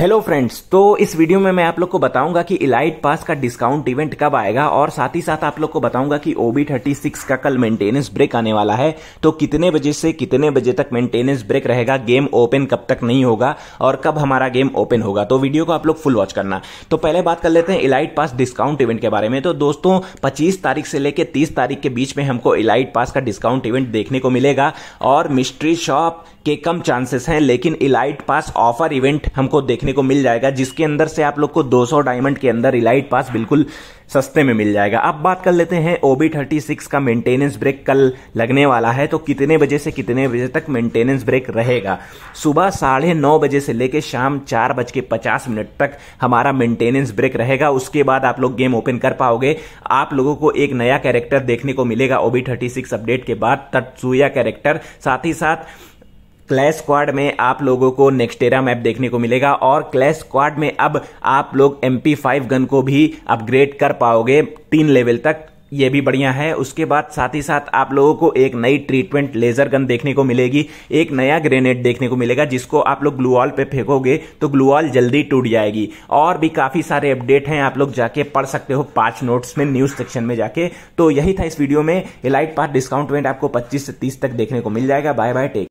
hello friends तो इस video में मैं आप लोग को बताऊंगा कि इलाइट पास का डिस्काउंट इवेंट कब आएगा और साथ ही साथ आप लोग को बताऊंगा कि ओबी थर्टी सिक्स का कल मेंटेनेंस ब्रेक आने वाला है तो कितने बजे से कितने बजे तक मेंटेनेंस ब्रेक रहेगा गेम ओपन कब तक नहीं होगा और कब हमारा गेम ओपन होगा तो वीडियो को आप लोग फुल वॉच करना तो पहले बात कर लेते हैं इलाइट पास डिस्काउंट इवेंट के बारे में तो दोस्तों पच्चीस तारीख से लेकर तीस तारीख के बीच में हमको इलाइट पास का डिस्काउंट इवेंट देखने को मिलेगा और मिस्ट्री शॉप के कम चांसेस हैं लेकिन इलाइट पास ऑफर इवेंट हमको देखने देखने को मिल जाएगा जिसके अंदर से आप लोग को 200 डायमंड के अंदर इलाइट पास बिल्कुल सस्ते में मिल जाएगा अब बात कर लेते हैं ओबी थर्टी सिक्स का मेंटेनेंस ब्रेक कल लगने वाला है तो कितने बजे से कितने बजे तक मेंटेनेंस ब्रेक रहेगा सुबह साढ़े नौ बजे से लेकर शाम चार बज के पचास मिनट तक हमारा मेंटेनेंस ब्रेक रहेगा उसके बाद आप लोग गेम ओपन कर पाओगे आप लोगों को एक नया कैरेक्टर देखने को मिलेगा ओबी थर्टी सिक्स अपडेट के बाद तत्सुया कैरेक्टर साथ ही साथ क्लैश स्क्वाड में आप लोगों को नेक्स्टेरा मैप देखने को मिलेगा और क्लैश स्क्वाड में अब आप लोग एम फाइव गन को भी अपग्रेड कर पाओगे तीन लेवल तक ये भी बढ़िया है उसके बाद साथ ही साथ आप लोगों को एक नई ट्रीटमेंट लेजर गन देखने को मिलेगी एक नया ग्रेनेड देखने को मिलेगा जिसको आप लोग ग्लूवॉल पे फेंकोगे तो ग्लूवॉल जल्दी टूट जाएगी और भी काफ़ी सारे अपडेट हैं आप लोग जाके पढ़ सकते हो पांच नोट्स में न्यूज सेक्शन में जाके तो यही था इस वीडियो में इलाइट पार्ट डिस्काउंट आपको पच्चीस से तीस तक देखने को मिल जाएगा बाय बाय टेक